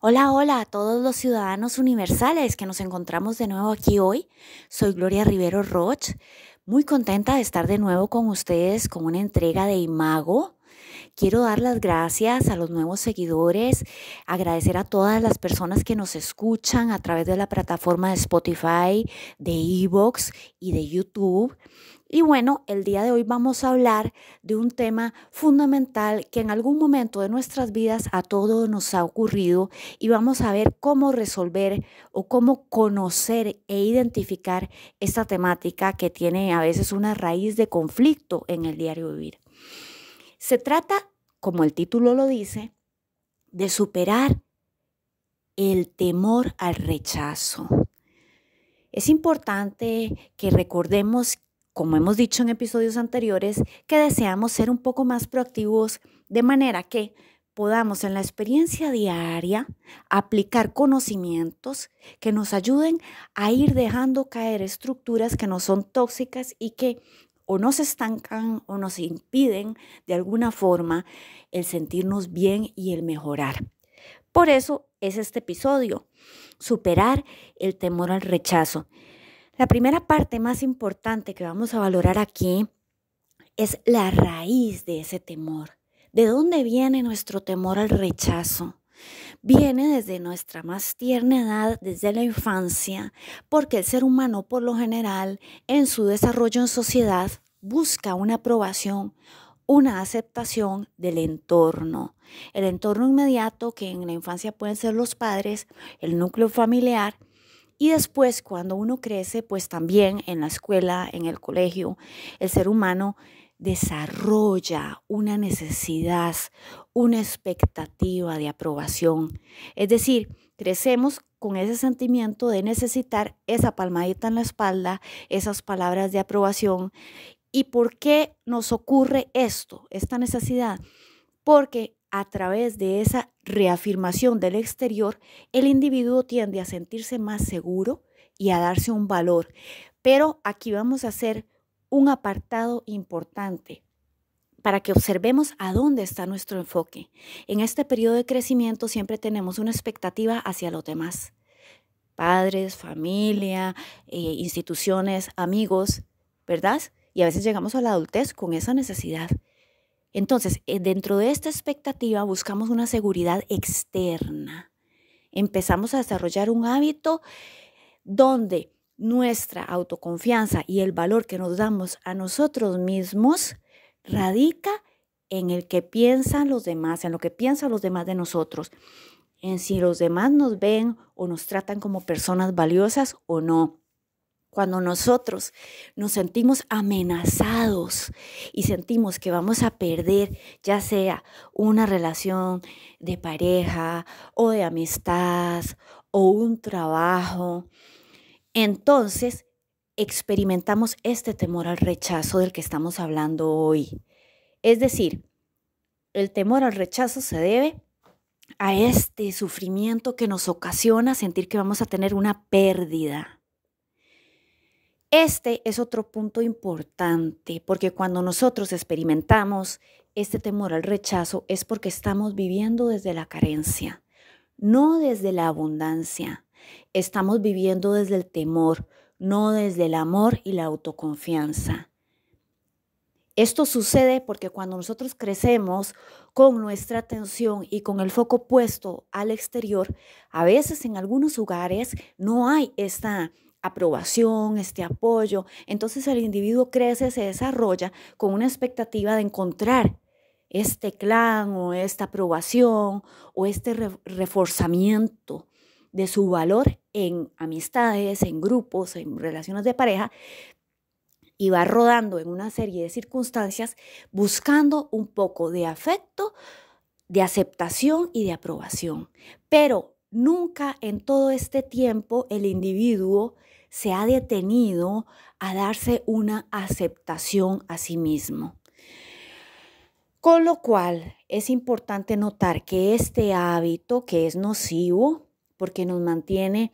Hola, hola a todos los ciudadanos universales que nos encontramos de nuevo aquí hoy. Soy Gloria Rivero Roch, muy contenta de estar de nuevo con ustedes con una entrega de Imago. Quiero dar las gracias a los nuevos seguidores, agradecer a todas las personas que nos escuchan a través de la plataforma de Spotify, de Evox y de YouTube. Y bueno, el día de hoy vamos a hablar de un tema fundamental que en algún momento de nuestras vidas a todos nos ha ocurrido y vamos a ver cómo resolver o cómo conocer e identificar esta temática que tiene a veces una raíz de conflicto en el diario vivir. Se trata, como el título lo dice, de superar el temor al rechazo. Es importante que recordemos como hemos dicho en episodios anteriores, que deseamos ser un poco más proactivos de manera que podamos en la experiencia diaria aplicar conocimientos que nos ayuden a ir dejando caer estructuras que no son tóxicas y que o nos estancan o nos impiden de alguna forma el sentirnos bien y el mejorar. Por eso es este episodio, superar el temor al rechazo. La primera parte más importante que vamos a valorar aquí es la raíz de ese temor. ¿De dónde viene nuestro temor al rechazo? Viene desde nuestra más tierna edad, desde la infancia, porque el ser humano por lo general en su desarrollo en sociedad busca una aprobación, una aceptación del entorno. El entorno inmediato, que en la infancia pueden ser los padres, el núcleo familiar, y después, cuando uno crece, pues también en la escuela, en el colegio, el ser humano desarrolla una necesidad, una expectativa de aprobación. Es decir, crecemos con ese sentimiento de necesitar esa palmadita en la espalda, esas palabras de aprobación. ¿Y por qué nos ocurre esto, esta necesidad? Porque a través de esa reafirmación del exterior, el individuo tiende a sentirse más seguro y a darse un valor. Pero aquí vamos a hacer un apartado importante para que observemos a dónde está nuestro enfoque. En este periodo de crecimiento siempre tenemos una expectativa hacia los demás. Padres, familia, eh, instituciones, amigos, ¿verdad? Y a veces llegamos a la adultez con esa necesidad entonces, eh, dentro de esta expectativa buscamos una seguridad externa. Empezamos a desarrollar un hábito donde nuestra autoconfianza y el valor que nos damos a nosotros mismos radica en el que piensan los demás, en lo que piensan los demás de nosotros, en si los demás nos ven o nos tratan como personas valiosas o no. Cuando nosotros nos sentimos amenazados y sentimos que vamos a perder ya sea una relación de pareja o de amistad o un trabajo, entonces experimentamos este temor al rechazo del que estamos hablando hoy. Es decir, el temor al rechazo se debe a este sufrimiento que nos ocasiona sentir que vamos a tener una pérdida este es otro punto importante, porque cuando nosotros experimentamos este temor al rechazo es porque estamos viviendo desde la carencia, no desde la abundancia. Estamos viviendo desde el temor, no desde el amor y la autoconfianza. Esto sucede porque cuando nosotros crecemos con nuestra atención y con el foco puesto al exterior, a veces en algunos lugares no hay esta aprobación, este apoyo. Entonces el individuo crece, se desarrolla con una expectativa de encontrar este clan o esta aprobación o este reforzamiento de su valor en amistades, en grupos, en relaciones de pareja, y va rodando en una serie de circunstancias buscando un poco de afecto, de aceptación y de aprobación. Pero nunca en todo este tiempo el individuo se ha detenido a darse una aceptación a sí mismo. Con lo cual es importante notar que este hábito que es nocivo porque nos mantiene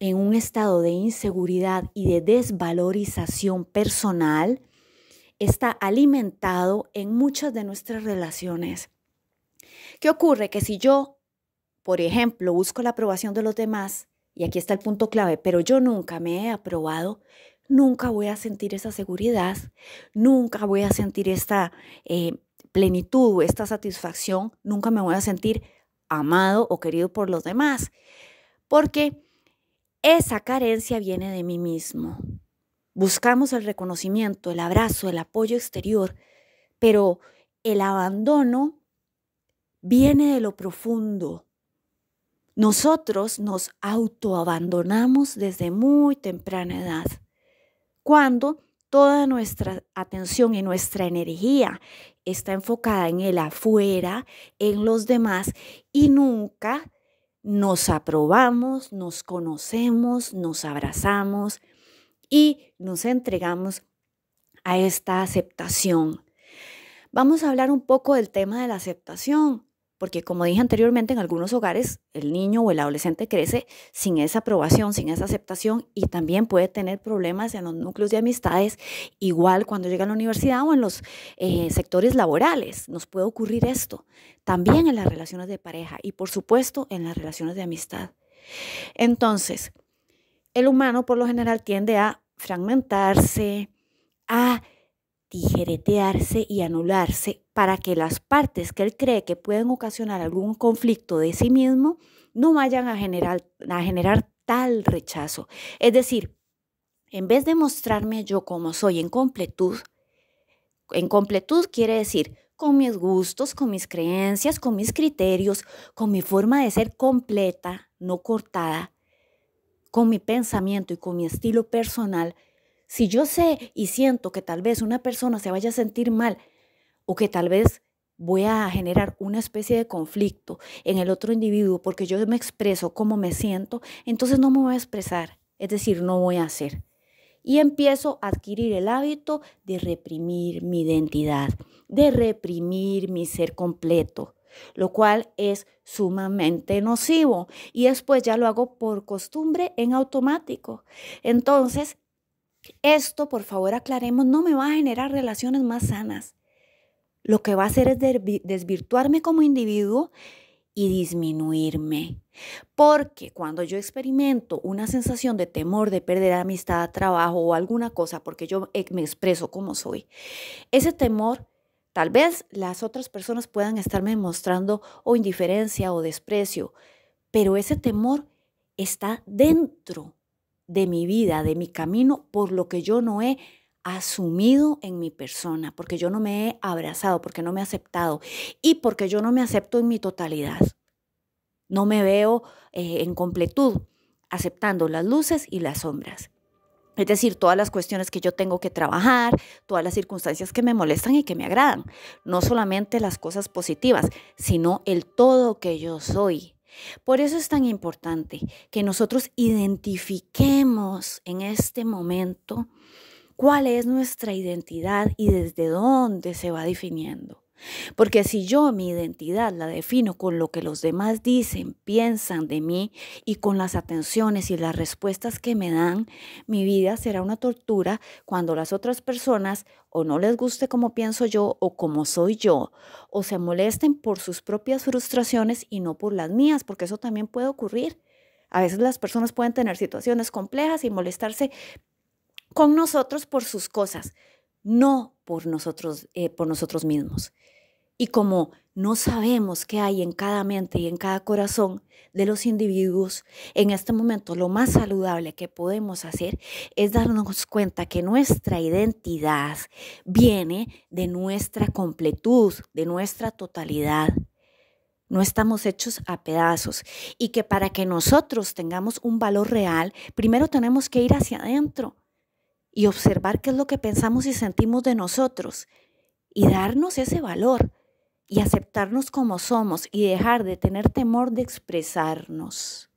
en un estado de inseguridad y de desvalorización personal, está alimentado en muchas de nuestras relaciones. ¿Qué ocurre? Que si yo, por ejemplo, busco la aprobación de los demás y aquí está el punto clave, pero yo nunca me he aprobado, nunca voy a sentir esa seguridad, nunca voy a sentir esta eh, plenitud, esta satisfacción, nunca me voy a sentir amado o querido por los demás, porque esa carencia viene de mí mismo. Buscamos el reconocimiento, el abrazo, el apoyo exterior, pero el abandono viene de lo profundo, nosotros nos autoabandonamos desde muy temprana edad, cuando toda nuestra atención y nuestra energía está enfocada en el afuera, en los demás, y nunca nos aprobamos, nos conocemos, nos abrazamos y nos entregamos a esta aceptación. Vamos a hablar un poco del tema de la aceptación porque como dije anteriormente, en algunos hogares el niño o el adolescente crece sin esa aprobación, sin esa aceptación y también puede tener problemas en los núcleos de amistades, igual cuando llega a la universidad o en los eh, sectores laborales. Nos puede ocurrir esto, también en las relaciones de pareja y por supuesto en las relaciones de amistad. Entonces, el humano por lo general tiende a fragmentarse, a tijeretearse y anularse para que las partes que él cree que pueden ocasionar algún conflicto de sí mismo no vayan a generar, a generar tal rechazo. Es decir, en vez de mostrarme yo como soy en completud, en completud quiere decir con mis gustos, con mis creencias, con mis criterios, con mi forma de ser completa, no cortada, con mi pensamiento y con mi estilo personal, si yo sé y siento que tal vez una persona se vaya a sentir mal o que tal vez voy a generar una especie de conflicto en el otro individuo porque yo me expreso como me siento, entonces no me voy a expresar, es decir, no voy a hacer. Y empiezo a adquirir el hábito de reprimir mi identidad, de reprimir mi ser completo, lo cual es sumamente nocivo. Y después ya lo hago por costumbre en automático. Entonces, esto, por favor, aclaremos, no me va a generar relaciones más sanas. Lo que va a hacer es desvirtuarme como individuo y disminuirme. Porque cuando yo experimento una sensación de temor de perder amistad, trabajo o alguna cosa, porque yo e-, me expreso como soy, ese temor, tal vez las otras personas puedan estarme mostrando o indiferencia o desprecio, pero ese temor está dentro de mi vida, de mi camino, por lo que yo no he asumido en mi persona, porque yo no me he abrazado, porque no me he aceptado y porque yo no me acepto en mi totalidad. No me veo eh, en completud aceptando las luces y las sombras. Es decir, todas las cuestiones que yo tengo que trabajar, todas las circunstancias que me molestan y que me agradan. No solamente las cosas positivas, sino el todo que yo soy. Por eso es tan importante que nosotros identifiquemos en este momento cuál es nuestra identidad y desde dónde se va definiendo. Porque si yo mi identidad la defino con lo que los demás dicen, piensan de mí y con las atenciones y las respuestas que me dan, mi vida será una tortura cuando las otras personas o no les guste como pienso yo o como soy yo, o se molesten por sus propias frustraciones y no por las mías, porque eso también puede ocurrir. A veces las personas pueden tener situaciones complejas y molestarse con nosotros por sus cosas, no por nosotros, eh, por nosotros mismos. Y como no sabemos qué hay en cada mente y en cada corazón de los individuos, en este momento lo más saludable que podemos hacer es darnos cuenta que nuestra identidad viene de nuestra completud, de nuestra totalidad. No estamos hechos a pedazos y que para que nosotros tengamos un valor real, primero tenemos que ir hacia adentro y observar qué es lo que pensamos y sentimos de nosotros y darnos ese valor y aceptarnos como somos y dejar de tener temor de expresarnos,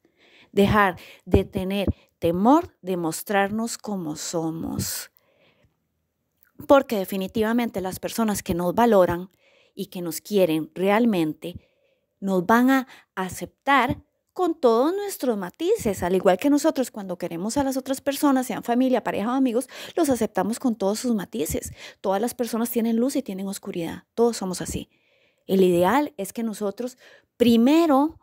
dejar de tener temor de mostrarnos como somos. Porque definitivamente las personas que nos valoran y que nos quieren realmente nos van a aceptar con todos nuestros matices, al igual que nosotros cuando queremos a las otras personas, sean familia, pareja o amigos, los aceptamos con todos sus matices. Todas las personas tienen luz y tienen oscuridad, todos somos así. El ideal es que nosotros primero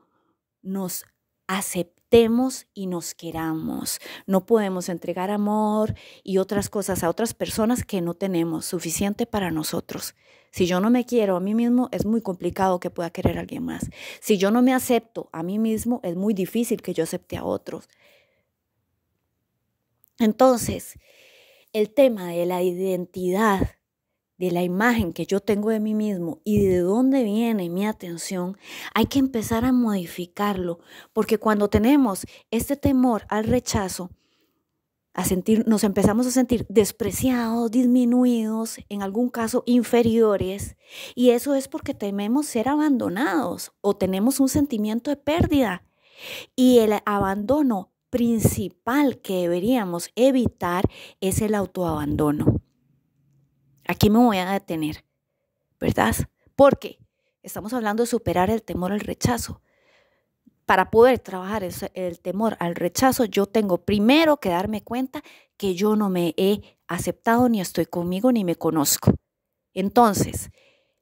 nos aceptemos y nos queramos. No podemos entregar amor y otras cosas a otras personas que no tenemos suficiente para nosotros. Si yo no me quiero a mí mismo, es muy complicado que pueda querer a alguien más. Si yo no me acepto a mí mismo, es muy difícil que yo acepte a otros. Entonces, el tema de la identidad, de la imagen que yo tengo de mí mismo y de dónde viene mi atención, hay que empezar a modificarlo, porque cuando tenemos este temor al rechazo, nos empezamos a sentir despreciados, disminuidos, en algún caso inferiores, y eso es porque tememos ser abandonados o tenemos un sentimiento de pérdida. Y el abandono principal que deberíamos evitar es el autoabandono. Aquí me voy a detener, ¿verdad? Porque estamos hablando de superar el temor al rechazo, para poder trabajar el, el temor al rechazo, yo tengo primero que darme cuenta que yo no me he aceptado, ni estoy conmigo, ni me conozco. Entonces,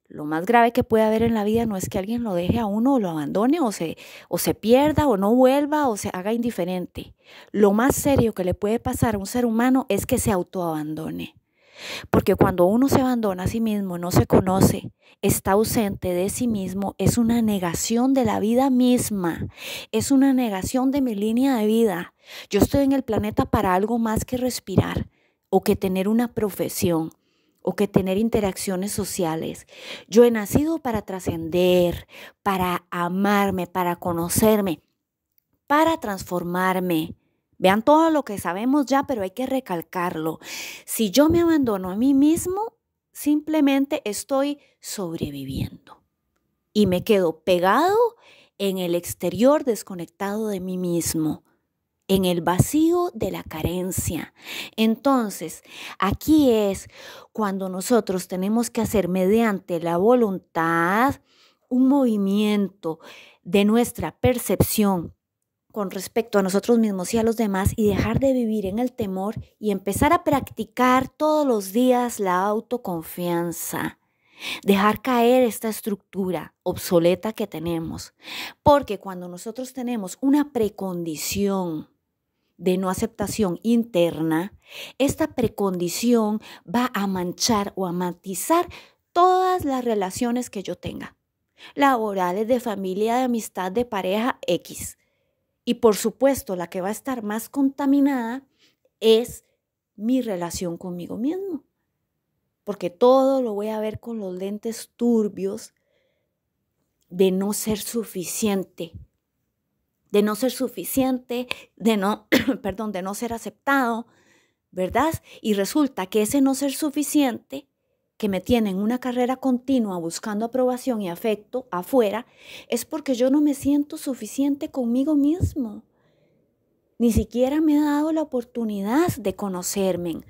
lo más grave que puede haber en la vida no es que alguien lo deje a uno o lo abandone o se, o se pierda o no vuelva o se haga indiferente. Lo más serio que le puede pasar a un ser humano es que se autoabandone. Porque cuando uno se abandona a sí mismo, no se conoce, está ausente de sí mismo, es una negación de la vida misma, es una negación de mi línea de vida. Yo estoy en el planeta para algo más que respirar o que tener una profesión o que tener interacciones sociales. Yo he nacido para trascender, para amarme, para conocerme, para transformarme Vean todo lo que sabemos ya, pero hay que recalcarlo. Si yo me abandono a mí mismo, simplemente estoy sobreviviendo y me quedo pegado en el exterior desconectado de mí mismo, en el vacío de la carencia. Entonces, aquí es cuando nosotros tenemos que hacer mediante la voluntad un movimiento de nuestra percepción con respecto a nosotros mismos y a los demás y dejar de vivir en el temor y empezar a practicar todos los días la autoconfianza. Dejar caer esta estructura obsoleta que tenemos. Porque cuando nosotros tenemos una precondición de no aceptación interna, esta precondición va a manchar o a matizar todas las relaciones que yo tenga. Laborales, de familia, de amistad, de pareja, X. Y por supuesto, la que va a estar más contaminada es mi relación conmigo mismo. Porque todo lo voy a ver con los lentes turbios de no ser suficiente, de no ser suficiente, de no, perdón, de no ser aceptado, ¿verdad? Y resulta que ese no ser suficiente que me tienen una carrera continua buscando aprobación y afecto afuera, es porque yo no me siento suficiente conmigo mismo. Ni siquiera me he dado la oportunidad de conocerme.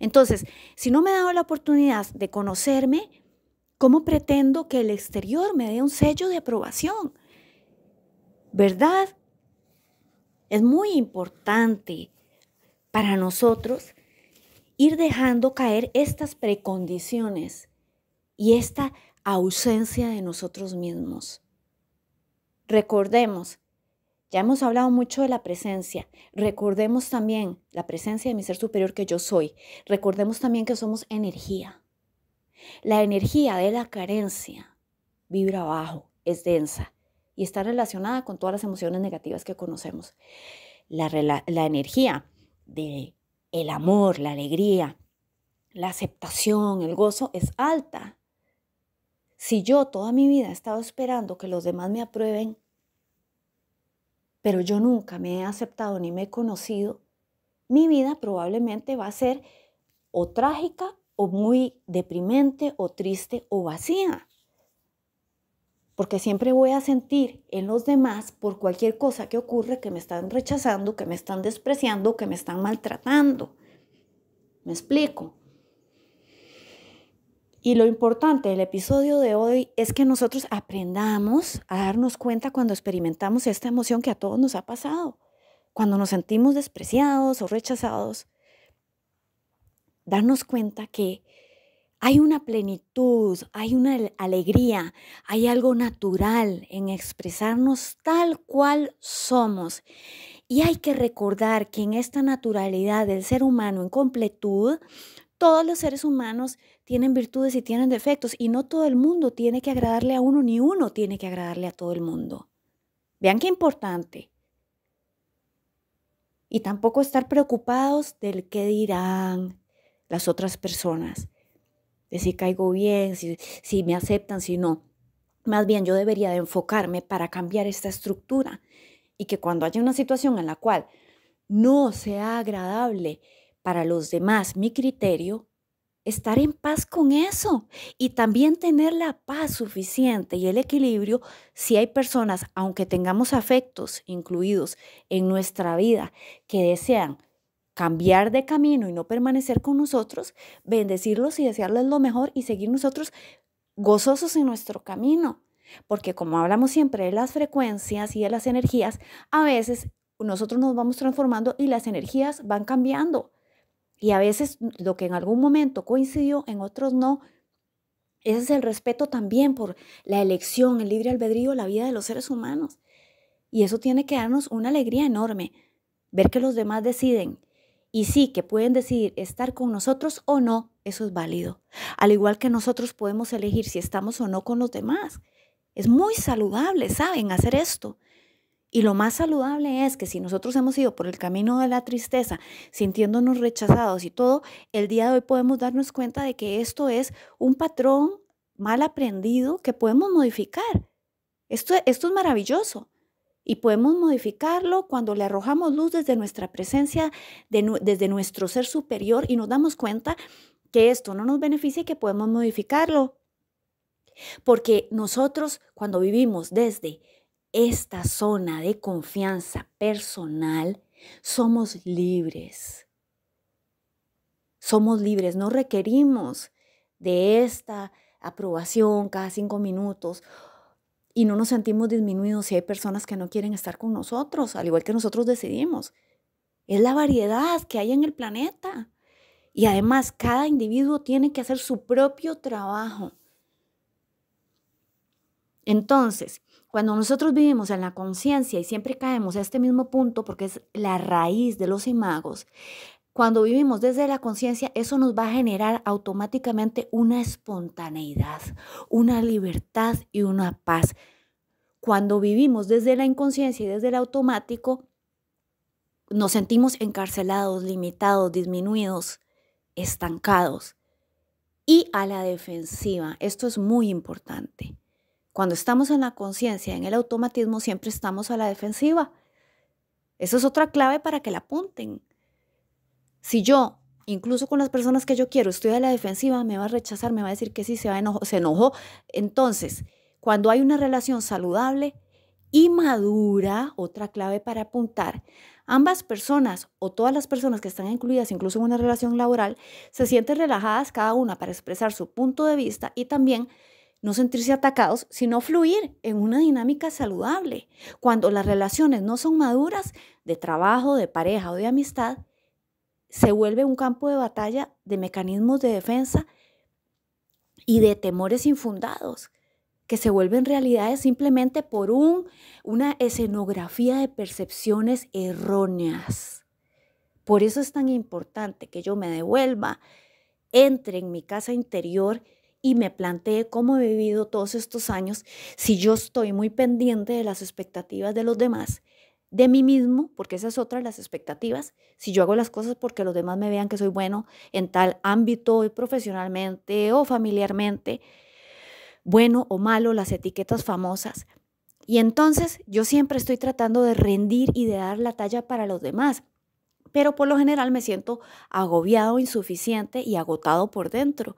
Entonces, si no me he dado la oportunidad de conocerme, ¿cómo pretendo que el exterior me dé un sello de aprobación? ¿Verdad? Es muy importante para nosotros ir dejando caer estas precondiciones y esta ausencia de nosotros mismos. Recordemos, ya hemos hablado mucho de la presencia, recordemos también la presencia de mi ser superior que yo soy, recordemos también que somos energía. La energía de la carencia vibra abajo, es densa y está relacionada con todas las emociones negativas que conocemos. la energía de el amor, la alegría, la aceptación, el gozo es alta. Si yo toda mi vida he estado esperando que los demás me aprueben, pero yo nunca me he aceptado ni me he conocido, mi vida probablemente va a ser o trágica o muy deprimente o triste o vacía porque siempre voy a sentir en los demás por cualquier cosa que ocurre que me están rechazando, que me están despreciando, que me están maltratando. ¿Me explico? Y lo importante del episodio de hoy es que nosotros aprendamos a darnos cuenta cuando experimentamos esta emoción que a todos nos ha pasado, cuando nos sentimos despreciados o rechazados, darnos cuenta que hay una plenitud, hay una alegría, hay algo natural en expresarnos tal cual somos. Y hay que recordar que en esta naturalidad del ser humano en completud, todos los seres humanos tienen virtudes y tienen defectos y no todo el mundo tiene que agradarle a uno ni uno tiene que agradarle a todo el mundo. Vean qué importante. Y tampoco estar preocupados del qué dirán las otras personas de si caigo bien, si, me aceptan, si no. Más bien yo debería de enfocarme para cambiar esta estructura y que cuando haya una situación en la cual no sea agradable para los demás mi criterio, estar en paz con eso y también tener la paz suficiente y el equilibrio si hay personas, aunque tengamos afectos incluidos en nuestra vida, que desean cambiar de camino y no permanecer con nosotros, bendecirlos y desearles lo mejor y seguir nosotros gozosos en nuestro camino. Porque como hablamos siempre de las frecuencias y de las energías, a veces nosotros nos vamos transformando y las energías van cambiando. Y a veces lo que en algún momento coincidió, en otros no. Ese es el respeto también por la elección, el libre albedrío, la vida de los seres humanos. Y eso tiene que darnos una alegría enorme, ver que los demás deciden y sí, que pueden decidir estar con nosotros o no, eso es válido. Al igual que nosotros podemos elegir si estamos o no con los demás. Es muy saludable, ¿saben? Hacer esto. Y lo más saludable es que si nosotros hemos ido por el camino de la tristeza, sintiéndonos rechazados y todo, el día de hoy podemos darnos cuenta de que esto es un patrón mal aprendido que podemos modificar. Esto, es maravilloso. Y podemos modificarlo cuando le arrojamos luz desde nuestra presencia, desde nuestro ser superior y nos damos cuenta que esto no nos beneficia y que podemos modificarlo. Porque nosotros cuando vivimos desde esta zona de confianza personal, somos libres. Somos libres, no requerimos de esta aprobación cada cinco minutos y no nos sentimos disminuidos si hay personas que no quieren estar con nosotros, al igual que nosotros decidimos. Es la variedad que hay en el planeta. Y además, cada individuo tiene que hacer su propio trabajo. Entonces, cuando nosotros vivimos en la conciencia y siempre caemos a este mismo punto, porque es la raíz de los imagos, cuando vivimos desde la conciencia, eso nos va a generar automáticamente una espontaneidad, una libertad y una paz. Cuando vivimos desde la inconsciencia y desde el automático, nos sentimos encarcelados, limitados, disminuidos, estancados y a la defensiva. Esto es muy importante. Cuando estamos en la conciencia, en el automatismo, siempre estamos a la defensiva. Esa es otra clave para que la apunten. Si yo, incluso con las personas que yo quiero, estoy a la defensiva, me va a rechazar, me va a decir que sí, se, va a enojó. Entonces, cuando hay una relación saludable y madura, otra clave para apuntar, ambas personas o todas las personas que están incluidas incluso en una relación laboral se sienten relajadas cada una para expresar su punto de vista y también no sentirse atacados, sino fluir en una dinámica saludable. Cuando las relaciones no son maduras, de trabajo, de pareja o de amistad, se vuelve un campo de batalla de mecanismos de defensa y de temores infundados que se vuelven realidades simplemente por un, una escenografía de percepciones erróneas. Por eso es tan importante que yo me devuelva, entre en mi casa interior y me plantee cómo he vivido todos estos años si yo estoy muy pendiente de las expectativas de los demás de mí mismo, porque esa es otra de las expectativas. Si yo hago las cosas porque los demás me vean que soy bueno en tal ámbito, profesionalmente o familiarmente, bueno o malo, las etiquetas famosas. Y entonces yo siempre estoy tratando de rendir y de dar la talla para los demás, pero por lo general me siento agobiado, insuficiente y agotado por dentro,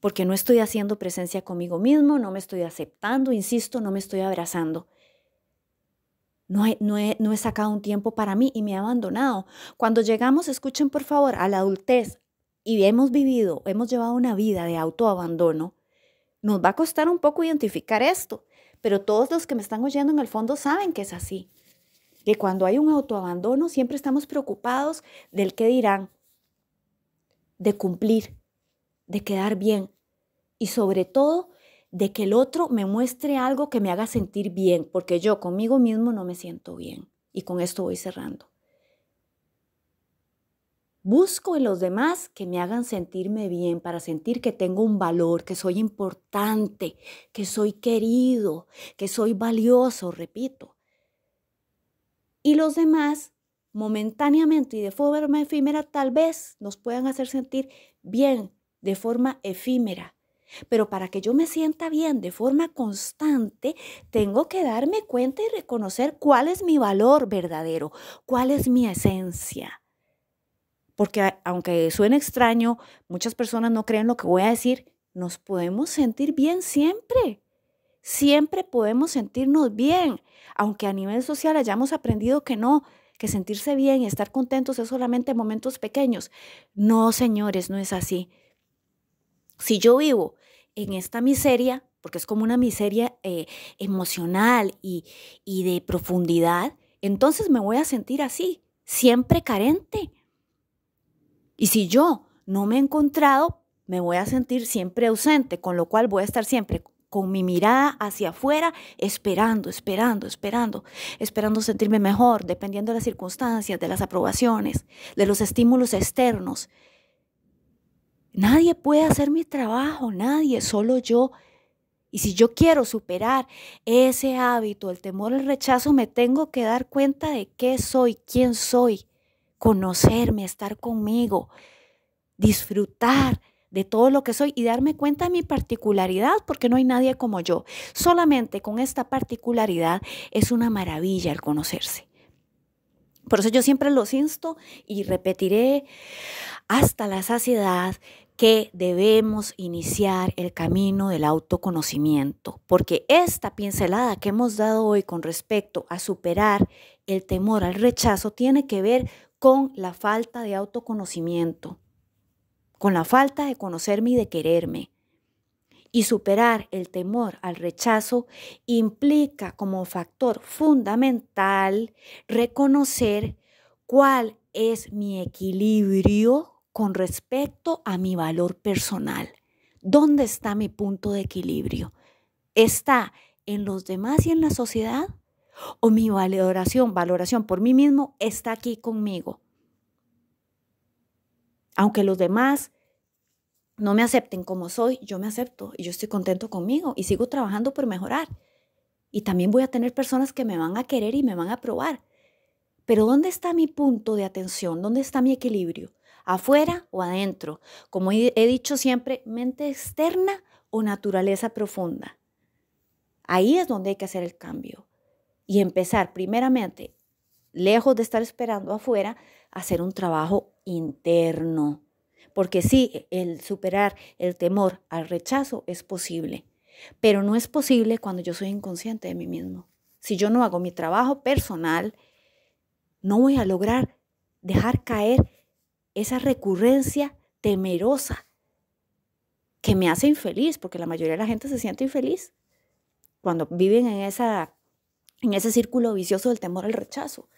porque no estoy haciendo presencia conmigo mismo, no me estoy aceptando, insisto, no me estoy abrazando. No he, no, no he sacado un tiempo para mí y me he abandonado. Cuando llegamos, escuchen por favor, a la adultez y hemos vivido, hemos llevado una vida de autoabandono, nos va a costar un poco identificar esto, pero todos los que me están oyendo en el fondo saben que es así. Que cuando hay un autoabandono siempre estamos preocupados del que dirán, de cumplir, de quedar bien y sobre todo de que el otro me muestre algo que me haga sentir bien, porque yo conmigo mismo no me siento bien. Y con esto voy cerrando. Busco en los demás que me hagan sentirme bien, para sentir que tengo un valor, que soy importante, que soy querido, que soy valioso, repito. Y los demás, momentáneamente y de forma efímera, tal vez nos puedan hacer sentir bien, de forma efímera. Pero para que yo me sienta bien de forma constante, tengo que darme cuenta y reconocer cuál es mi valor verdadero, cuál es mi esencia. Porque aunque suene extraño, muchas personas no creen lo que voy a decir, nos podemos sentir bien siempre. Siempre podemos sentirnos bien, aunque a nivel social hayamos aprendido que no, que sentirse bien y estar contentos es solamente momentos pequeños. No, señores, no es así si yo vivo en esta miseria, porque es como una miseria eh, emocional y, y de profundidad, entonces me voy a sentir así, siempre carente. Y si yo no me he encontrado, me voy a sentir siempre ausente, con lo cual voy a estar siempre con mi mirada hacia afuera, esperando, esperando, esperando, esperando sentirme mejor, dependiendo de las circunstancias, de las aprobaciones, de los estímulos externos. Nadie puede hacer mi trabajo, nadie, solo yo. Y si yo quiero superar ese hábito, el temor, el rechazo, me tengo que dar cuenta de qué soy, quién soy, conocerme, estar conmigo, disfrutar de todo lo que soy y darme cuenta de mi particularidad, porque no hay nadie como yo. Solamente con esta particularidad es una maravilla el conocerse. Por eso yo siempre los insto y repetiré hasta la saciedad que debemos iniciar el camino del autoconocimiento, porque esta pincelada que hemos dado hoy con respecto a superar el temor al rechazo tiene que ver con la falta de autoconocimiento, con la falta de conocerme y de quererme. Y superar el temor al rechazo implica como factor fundamental reconocer cuál es mi equilibrio con respecto a mi valor personal. ¿Dónde está mi punto de equilibrio? ¿Está en los demás y en la sociedad? ¿O mi valoración, valoración por mí mismo está aquí conmigo? Aunque los demás no me acepten como soy, yo me acepto y yo estoy contento conmigo y sigo trabajando por mejorar. Y también voy a tener personas que me van a querer y me van a probar. Pero ¿dónde está mi punto de atención? ¿Dónde está mi equilibrio? afuera o adentro. Como he dicho siempre, mente externa o naturaleza profunda. Ahí es donde hay que hacer el cambio y empezar primeramente, lejos de estar esperando afuera, a hacer un trabajo interno. Porque sí, el superar el temor al rechazo es posible, pero no es posible cuando yo soy inconsciente de mí mismo. Si yo no hago mi trabajo personal, no voy a lograr dejar caer esa recurrencia temerosa que me hace infeliz, porque la mayoría de la gente se siente infeliz cuando viven en, esa, en ese círculo vicioso del temor al rechazo.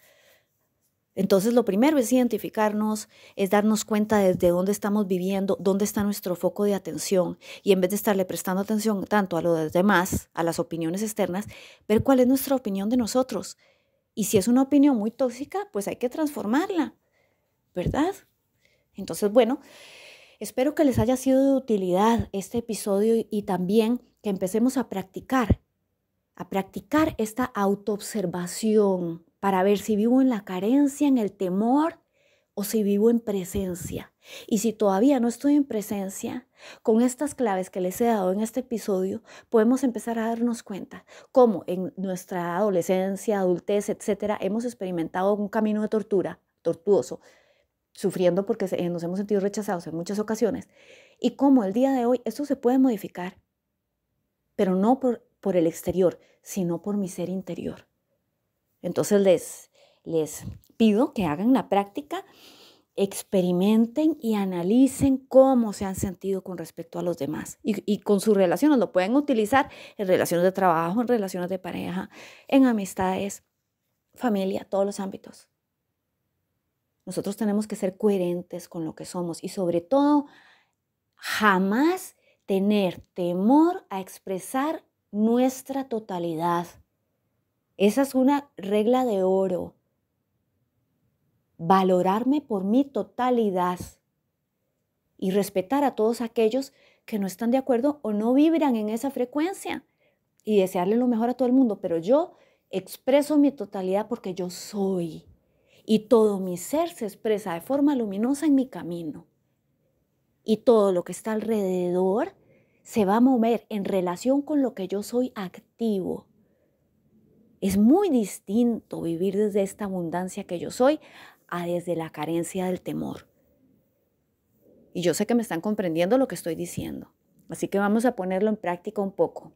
Entonces lo primero es identificarnos, es darnos cuenta desde dónde estamos viviendo, dónde está nuestro foco de atención y en vez de estarle prestando atención tanto a lo demás, a las opiniones externas, ver cuál es nuestra opinión de nosotros. Y si es una opinión muy tóxica, pues hay que transformarla, ¿verdad? Entonces, bueno, espero que les haya sido de utilidad este episodio y también que empecemos a practicar, a practicar esta autoobservación para ver si vivo en la carencia, en el temor o si vivo en presencia. Y si todavía no estoy en presencia, con estas claves que les he dado en este episodio, podemos empezar a darnos cuenta cómo en nuestra adolescencia, adultez, etcétera, hemos experimentado un camino de tortura, tortuoso, sufriendo porque eh, nos hemos sentido rechazados en muchas ocasiones, y como el día de hoy esto se puede modificar, pero no por, por el exterior, sino por mi ser interior. Entonces les, les pido que hagan la práctica, experimenten y analicen cómo se han sentido con respecto a los demás y, y, con sus relaciones. Lo pueden utilizar en relaciones de trabajo, en relaciones de pareja, en amistades, familia, todos los ámbitos. Nosotros tenemos que ser coherentes con lo que somos y sobre todo jamás tener temor a expresar nuestra totalidad. Esa es una regla de oro. Valorarme por mi totalidad y respetar a todos aquellos que no están de acuerdo o no vibran en esa frecuencia y desearle lo mejor a todo el mundo, pero yo expreso mi totalidad porque yo soy y todo mi ser se expresa de forma luminosa en mi camino. Y todo lo que está alrededor se va a mover en relación con lo que yo soy activo. Es muy distinto vivir desde esta abundancia que yo soy a desde la carencia del temor. Y yo sé que me están comprendiendo lo que estoy diciendo. Así que vamos a ponerlo en práctica un poco.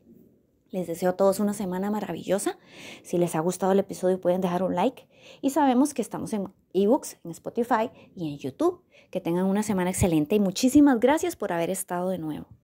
Les deseo a todos una semana maravillosa. Si les ha gustado el episodio pueden dejar un like. Y sabemos que estamos en ebooks, en Spotify y en YouTube. Que tengan una semana excelente y muchísimas gracias por haber estado de nuevo.